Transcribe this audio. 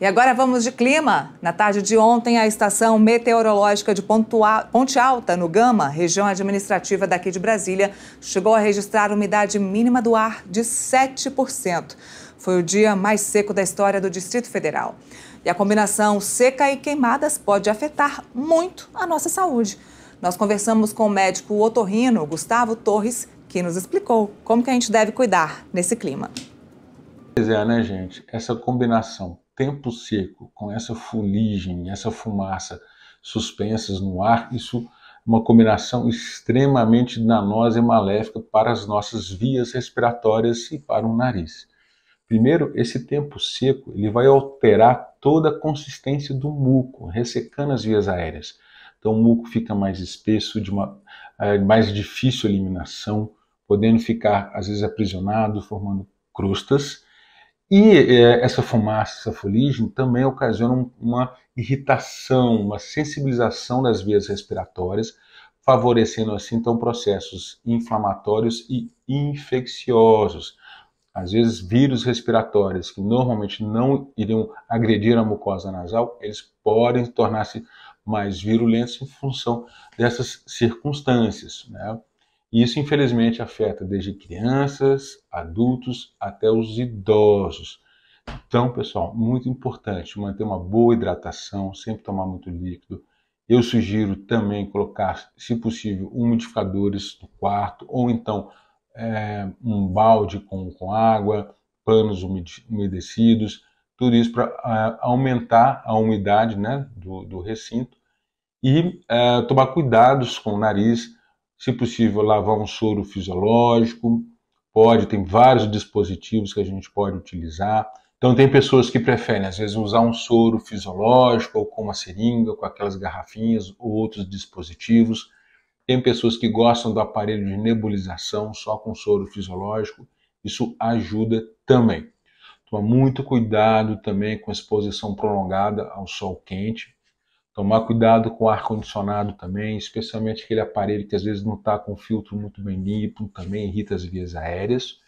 E agora vamos de clima. Na tarde de ontem, a estação meteorológica de Ponte Alta, no Gama, região administrativa daqui de Brasília, chegou a registrar umidade mínima do ar de 7%. Foi o dia mais seco da história do Distrito Federal. E a combinação seca e queimadas pode afetar muito a nossa saúde. Nós conversamos com o médico otorrino Gustavo Torres, que nos explicou como que a gente deve cuidar nesse clima. Pois é, né, gente? Essa combinação tempo seco, com essa fuligem, essa fumaça suspensas no ar, isso é uma combinação extremamente danosa e maléfica para as nossas vias respiratórias e para o nariz. Primeiro, esse tempo seco ele vai alterar toda a consistência do muco, ressecando as vias aéreas. Então, o muco fica mais espesso, de uma é, mais difícil eliminação, podendo ficar às vezes aprisionado, formando crustas. E é, essa fumaça, essa fuligem também ocasiona uma irritação, uma sensibilização das vias respiratórias, favorecendo assim então processos inflamatórios e infecciosos. Às vezes, vírus respiratórios que normalmente não iriam agredir a mucosa nasal, eles podem tornar-se mais virulentos em função dessas circunstâncias. Né? E isso, infelizmente, afeta desde crianças, adultos até os idosos. Então, pessoal, muito importante manter uma boa hidratação, sempre tomar muito líquido. Eu sugiro também colocar, se possível, umidificadores no quarto ou então é, um balde com, com água, panos umedecidos, tudo isso para ah, aumentar a umidade né, do, do recinto e eh, tomar cuidados com o nariz se possível, lavar um soro fisiológico. Pode, tem vários dispositivos que a gente pode utilizar. Então, tem pessoas que preferem, às vezes, usar um soro fisiológico ou com uma seringa, com aquelas garrafinhas ou outros dispositivos. Tem pessoas que gostam do aparelho de nebulização só com soro fisiológico. Isso ajuda também. Toma muito cuidado também com exposição prolongada ao sol quente. Tomar cuidado com o ar-condicionado também, especialmente aquele aparelho que às vezes não está com filtro muito bem limpo, também irrita as vias aéreas.